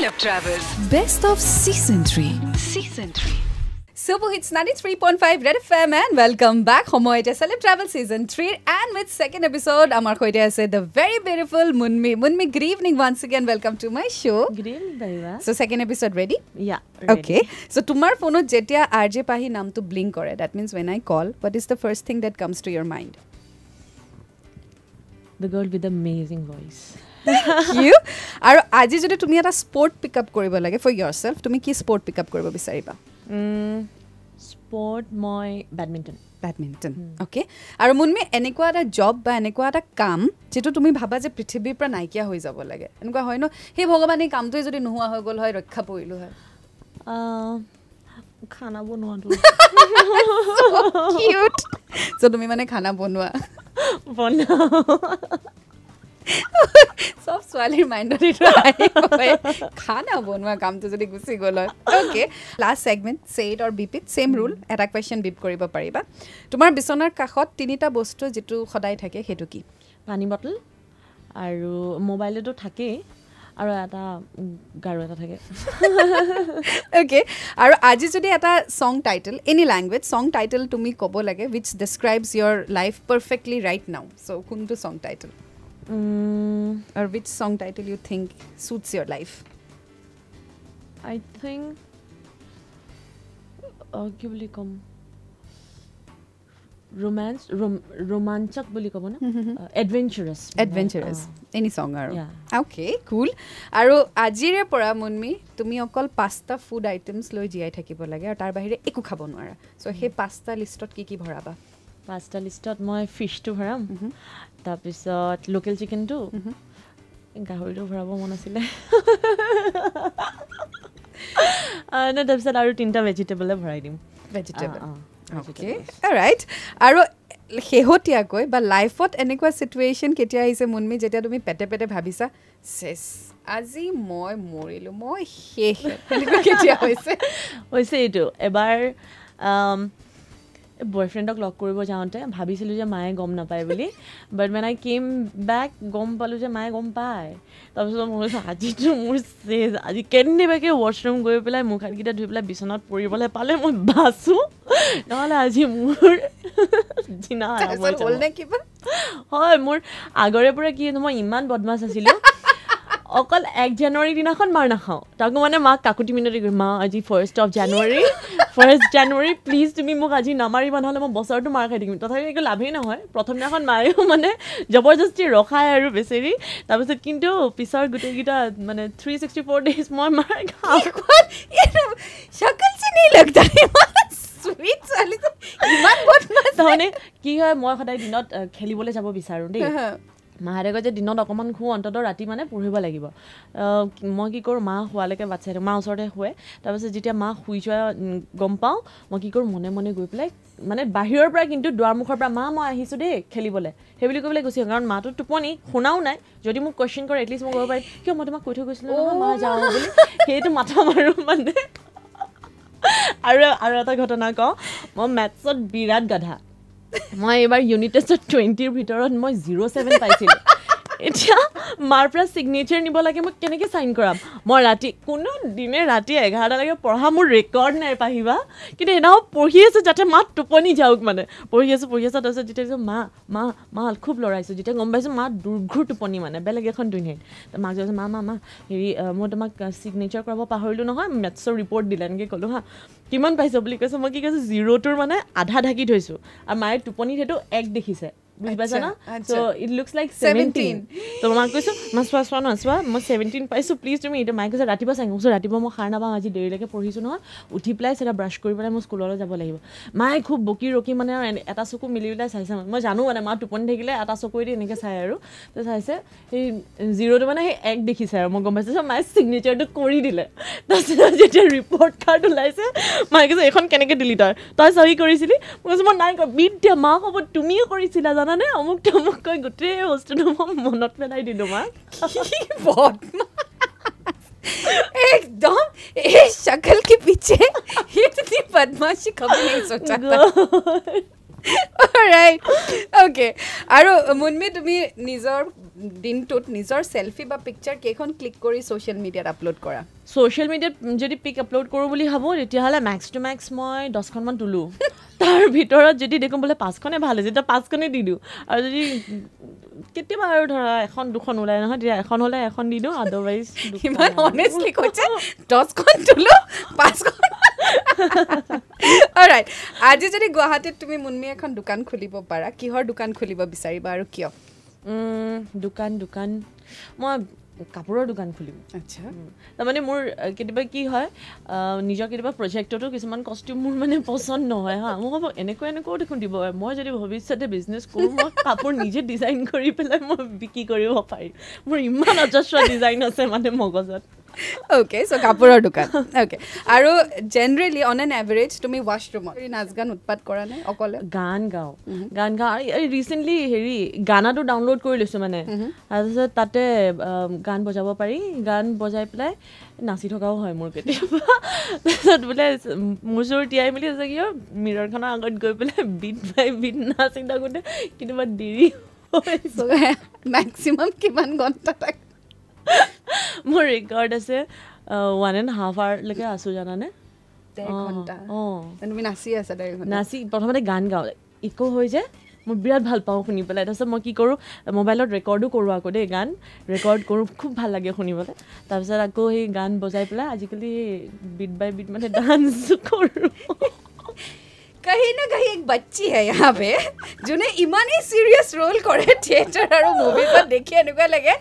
dial Travels. Best of Season 3. Season 3. Super Hits 93.5 Red FM and welcome back. Homo এটা Celeb Travel Season 3 and with second episode Amar কইতে আছে the very beautiful Munmi. Munmi, good evening once again. Welcome to my show. Good evening, Baiva. So second episode ready? Yeah. Ready. Okay. So তোমার ফোনত RJ RJ পাহি to blink or that means when I call what is the first thing that comes to your mind? The girl with the amazing voice. আৰু আজি যদি তুমি এটা sport pickup কৰিব লাগে ফৰ ইয়ৰ চেল্ফ তুমি কি স্পৰ্ট পিকআপ কৰিব বিচাৰিবা স্পৰ্ট মই বেডমিণ্টন বেডমিণ্টন অ'কে আৰু মুনমি এনেকুৱা এটা জব বা এনেকুৱা এটা কাম যিটো তুমি ভাবা যে পৃথিৱীৰ পৰা নাইকিয়া হৈ যাব লাগে এনেকুৱা হয় ন সেই ভগৱানে কামটোৱে যদি নোহোৱা হৈ গ'ল হয় ৰক্ষা পৰিলোঁ হয় খানা বনোৱাটো তুমি মানে খানা বনোৱা বনাওঁ চব ছোৱালীৰ মাইণ্ডত এইটো খানা বনোৱা কামটো যদি গুচি গ'ল হয় অ'কে লাষ্ট ছেগমেণ্ট চেইট অৰ বিপিত ছেইম ৰুল এটা কুৱেশ্যন বিপ কৰিব পাৰিবা তোমাৰ বিচনাৰ কাষত তিনিটা বস্তু যিটো সদায় থাকে সেইটো কি পানী বটল আৰু মোবাইলতো থাকেই আৰু এটা গাৰু এটা থাকে অ'কে আৰু আজি যদি এটা song title any language song title তুমি ক'ব লাগে which describes your life perfectly right now so' কোনটো song title Mm. Or which song title you think suits your life? I think. Arguably, uh, come. Romance, rom, romanchak bully kabo na? Adventurous. Adventurous. Uh, Any song aro. Yeah. Okay, cool. Aro ajire pora monmi, tumi okol pasta food items loy jiai thaki bolage. Aro tar bahire ekuk kabo So he pasta listot ki ki bhara ba? পাঁচটা লিষ্টত মই ফিছটো ভৰাম তাৰপিছত local চিকেনটো গাহৰিটো ভৰাব মন আছিলে তাৰপিছত আৰু তিনিটা ভেজিটেবলে ভৰাই দিম আৰু শেহতীয়াকৈ বা লাইফত এনেকুৱা চিটুৱেশ্যন কেতিয়া আহিছে মুন্মি যেতিয়া তুমি পেটে পেটে ভাবিছা চেচ আজি মই মৰিলোঁ মই শেষ কেতিয়া হৈছে হৈছে এইটো এবাৰ বয়ফ্ৰেণ্ডক লগ কৰিব যাওঁতে ভাবিছিলোঁ যে মায়ে গম নাপায় বুলি বাট মেন আই কেম বেক গম পালোঁ যে মায়ে গম পায় তাৰপিছত মই কৈছোঁ আজিতো মোৰ চেজ আজি কেনেবাকৈ ৱাশ্ৰুম গৈ পেলাই মুখ হাতকেইটা ধুই পেলাই বিচনাত পৰিবলৈ পালে মই বাচোঁ নহ'লে আজি মোৰ দিনা হয় মোৰ আগৰে পৰা কি মই ইমান বদমাছ আছিলোঁ অকল এক জানুৱাৰী দিনাখন মাৰ নাখাওঁ তাকো মানে মাক কাকুতি মিনতি মা আজি first of January first January please তুমি মোক আজি নামাৰিবা নহ'লে মই বছৰটো মাৰ খাই থাকিম তথাপি একো লাভেই নহয় প্ৰথম দিনাখন মায়েও মানে জবৰদস্তি ৰখাই আৰু বেচেৰি তাৰপিছত কিন্তু পিছৰ গোটেইকেইটা মানে থ্ৰী ছিক্সটি ফ'ৰ ডেইজ মই মাৰ খাওঁ কি হয় মই সদায় দিনত খেলিবলৈ যাব বিচাৰোঁ দেই মাহঁতে কয় যে দিনত অকণমান শুওঁ অন্তত ৰাতি মানে পঢ়িব লাগিব মই কি কৰোঁ মা শুৱালৈকে বাচ্ছাটো মা ওচৰতে শুৱে তাৰপাছত যেতিয়া মা শুই যোৱা গম পাওঁ মই কি কৰোঁ মনে মনে গৈ পেলাই মানে বাহিৰৰ পৰা কিন্তু দুৱাৰমুখৰ পৰা মা মই আহিছোঁ দেই খেলিবলৈ সেইবুলি কৈ পেলাই গুচি আহোঁ কাৰণ মাটো টোপনি শুনাও নাই যদি মোক কুৱেশ্যন কৰে এটলিষ্ট মই ক'ব পাৰিম কিয় মই তোমাক কৈ থৈ গৈছিলোঁ মই যাওঁ বুলি সেইটো মাথা মাৰোঁ মানে আৰু আৰু এটা ঘটনা কওঁ মই মেথছত বিৰাট গাধা মই এইবাৰ ইউনিট টেষ্টত টুৱেণ্টিৰ ভিতৰত মই জিৰ' ছেভেন পাইছিলোঁ এতিয়া মাৰ পৰা চিগনেচাৰ নিব লাগে মই কেনেকৈ ছাইন কৰাম মই ৰাতি কোনো দিনে ৰাতি এঘাৰটালৈকে পঢ়া মোৰ ৰেকৰ্ড নাই পাহিবা কিন্তু এনেও পঢ়ি আছোঁ যাতে মাত টোপনি যাওক মানে পঢ়ি আছোঁ পঢ়ি আছোঁ তাৰপিছত যেতিয়া মা মা মা খুব লৰাইছোঁ যেতিয়া গম পাইছোঁ মা দুৰ্ঘৰ টোপনি মানে বেলেগ এখন দুনিয়াত মাক যাওঁ মা মা মা হেৰি মই তোমাক চিগনেচাৰ কৰাব পাহৰিলোঁ নহয় মেথছৰ ৰিপৰ্ট দিলে এনেকৈ ক'লোঁ হা কিমান পাইছোঁ বুলি কৈছোঁ মই কি কৈছোঁ জিৰ'টোৰ মানে আধা ঢাকি থৈছোঁ আৰু মায়ে টোপনিত সেইটো এক দেখিছে বুজি পাইছা না so' it looks like seventeen তো মাক কৈছোঁ মা চোৱা চোৱা ন চোৱা মই চেভেনটিন পাইছোঁ প্লিজ তুমি এতিয়া মাই কৈছা ৰাতিপুৱা চাই কৈছোঁ ৰাতিপুৱা মই সাৰ নাপাওঁ আজি দেৰিলৈকে পঢ়িছোঁ নহয় উঠি পেলাই চাই ব্ৰাছ কৰি পেলাই মোৰ স্কুললৈ যাব লাগিব মায়ে খুব বকি ৰকি মানে আৰু এটা চকু মিলি পেলাই চাইছে মানে মই জানো মানে মা টোপনি থাকিলে এটা দি এনেকৈ চাই আৰু তো চাইছে সেই জিৰ'টো মানে সেই এক দেখিছে আৰু মই গম পাইছোঁ চ' মায়ে চিগনেচাৰটো কৰি দিলে তাৰপিছত যেতিয়া ৰিপৰ্ট কাৰ্ড ওলাইছে মায়ে কৈছে এইখন কেনেকৈ দিলি তই তই চহী কৰিছিলি মই কৈছোঁ মই নাই বিদ্যা মা হ'ব তুমিয়ে কৰিছিলা জানো জানানে অমুক তমুক কৈ গোটেই বস্তুটো মই মনত পেলাই দিলোঁ মা পিছে ইতনি বদমাশি কবি আৰু মুনমি তুমি নিজৰ দিনটোত নিজৰ চেলফি বা পিকচাৰ কেইখন ক্লিক কৰি ছ'চিয়েল মিডিয়াত আপলোড কৰা ছ'চিয়েল মিডিয়াত যদি পিক আপলোড কৰোঁ বুলি ভাবোঁ তেতিয়াহ'লে মেক্স টু মেক্স মই দহখনমান তোলোঁ তাৰ ভিতৰত যদি দেখোঁ বোলে পাঁচখনে ভাল হৈছে তেতিয়া পাঁচখনে দি দিওঁ আৰু যদি কেতিয়াবা আৰু ধৰা এখন দুখন ওলাই নহয় তেতিয়া এখন হ'লে এখন দি দিওঁ আদাৰৱাইজ ইমান অনেষ্টলি কৈছে দহখন তোলোঁ পাঁচখন আজি যদি গুৱাহাটীত তুমি মুন্মি এখন দোকান খুলিব পাৰা কিহৰ দোকান খুলিব বিচাৰিবা আৰু কিয় দোকান দোকান মই কাপোৰৰ দোকান খুলিম আচ্ছা তাৰমানে মোৰ কেতিয়াবা কি হয় নিজৰ কেতিয়াবা প্ৰজেক্টতো কিছুমান কষ্টিউম মোৰ মানে পচন্দ নহয় হা মোক ভাবোঁ এনেকুৱা এনেকুৱাও দেখোন দিব মই যদি ভৱিষ্যতে বিজনেছ কৰোঁ মই কাপোৰ নিজে ডিজাইন কৰি পেলাই মই বিক্ৰী কৰিব পাৰিম মোৰ ইমান অজস্ৰ ডিজাইন আছে মানে মগজত অ'কে চ' কাপোৰৰ দোকান অ'কে আৰু জেনেৰেলি অন এন এভাৰেজ তুমি ৱাশ্বৰুমত নাচ গান উৎপাত কৰা নাই অকলে গান গাওঁ গান গাওঁ ৰিচেণ্টলি হেৰি গানাটো ডাউনলোড কৰি লৈছোঁ মানে তাৰপিছত তাতে গান বজাব পাৰি গান বজাই পেলাই নাচি থকাও হয় মোৰ কেতিয়াবা তাৰপিছত বোলে মোৰ চোৰ তিয়াই মেলি আছে কিয় মিৰৰখনৰ আগত গৈ পেলাই বিট বাই বিট নাচি থাকোঁতে কেতিয়াবা দেৰি হৈছোঁ মেক্সিমাম কিমান ঘণ্টা থাকে মোৰ ৰেকৰ্ড আছে ওৱান এণ্ড হাফ আৱাৰলৈকে আছোঁ জানানে নাচি প্ৰথমতে গান গাওঁ ইক' হৈ যে মই বিৰাট ভাল পাওঁ শুনি পেলাই তাৰপিছত মই কি কৰোঁ মোবাইলত ৰেকৰ্ডো কৰোঁ আকৌ দেই গান ৰেকৰ্ড কৰোঁ খুব ভাল লাগে শুনিবলৈ তাৰপিছত আকৌ সেই গান বজাই পেলাই আজিকালি বিট বাই বিট মানে ডান্স কৰোঁ কহি না গহ এক বচ্চি হে ইয়াহে বে জোন ইমান হি সিরিয়াস রোল করে থিয়েটার আর মুভি পর দেখি এনেক লাগে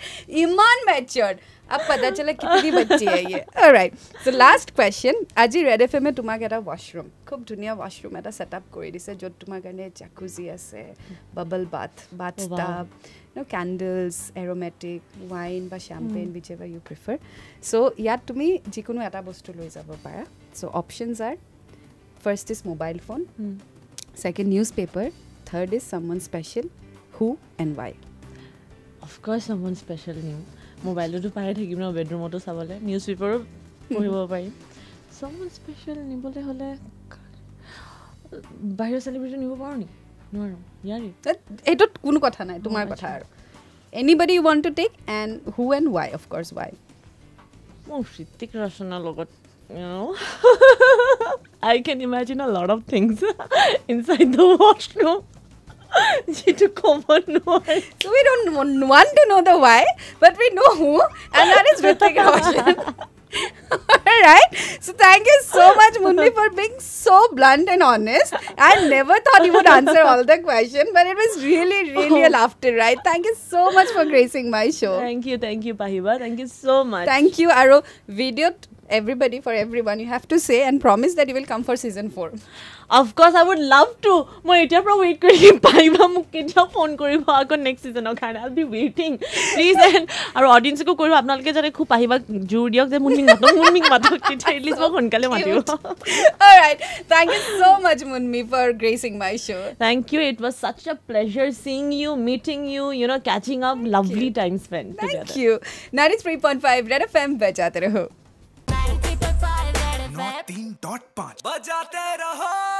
ইমান ম্যাচিউরড আপ পড়া চলে কতি বচ্চি হে ইয়ে all right so last question আজি রেড এফএম এ তুমাগেটা ওয়াশরুম খুব দুনিয়া ওয়াশরুম এটা সেটআপ করে দিছে জত তুমাগানে জাকুজি আছে বাবল bath বাস্টা নো ক্যান্ডেলস অ্যারোমেটিক ওয়াইন বা champagne whichever you prefer so ইয়াত তুমি জিকোনো এটা বস্তু লই যাবা পাড়া সো অপশনস আর first is mobile phone second newspaper third is Chaman special who and why of course Chaman special new মোবাইলতো পাৰে থাকিম ন বেডৰুমতো চাবলৈ নিউজ পেপাৰো পঢ়িব পাৰিম চামন স্পেচিয়েল নিবলৈ হ'লে বাহিৰৰ চেলিব্ৰিটি নিব পাৰোঁ নেকি নোৱাৰোঁ ইয়াৰে এইটোত কোনো কথা নাই তোমাৰ কথা আৰু anybody you want to take and who and why of course why মোৰ ঋত্বিক ৰচনাৰ লগত I can imagine a lot of things inside the washroom. she took over No, So we don't want to know the why, but we know who, and that is Ritika Roshan. Alright, so thank you so much, Munni, for being so blunt and honest. I never thought you would answer all the questions, but it was really, really oh. a laughter, right? Thank you so much for gracing my show. Thank you, thank you, Pahiba. Thank you so much. Thank you, Aro. Video everybody for everyone you have to say and promise that you will come for season 4 of course i would love to মই এতিয়াৰ পৰা weight কৰি পাৰিবা মোক কেতিয়া phone কৰিব আকৌ next ছিজনৰ কাৰণে আই বি ৱেইটিং প্লিজ এণ্ড আৰু অডিয়েঞ্চকো কৰিব আপোনালোকে যাতে খুব আহিবা জোৰ দিয়ক যে মুনমিক মাতক মুনমিক মাতক তেতিয়া এটলিষ্ট মোক সোনকালে মাতিব all right thank you so much Munmi for gracing my show thank you it was such a pleasure seeing you meeting you you know catching up lovely time spent thank together. you 93.5 red fm bajate raho dot पाँच बजाते रहो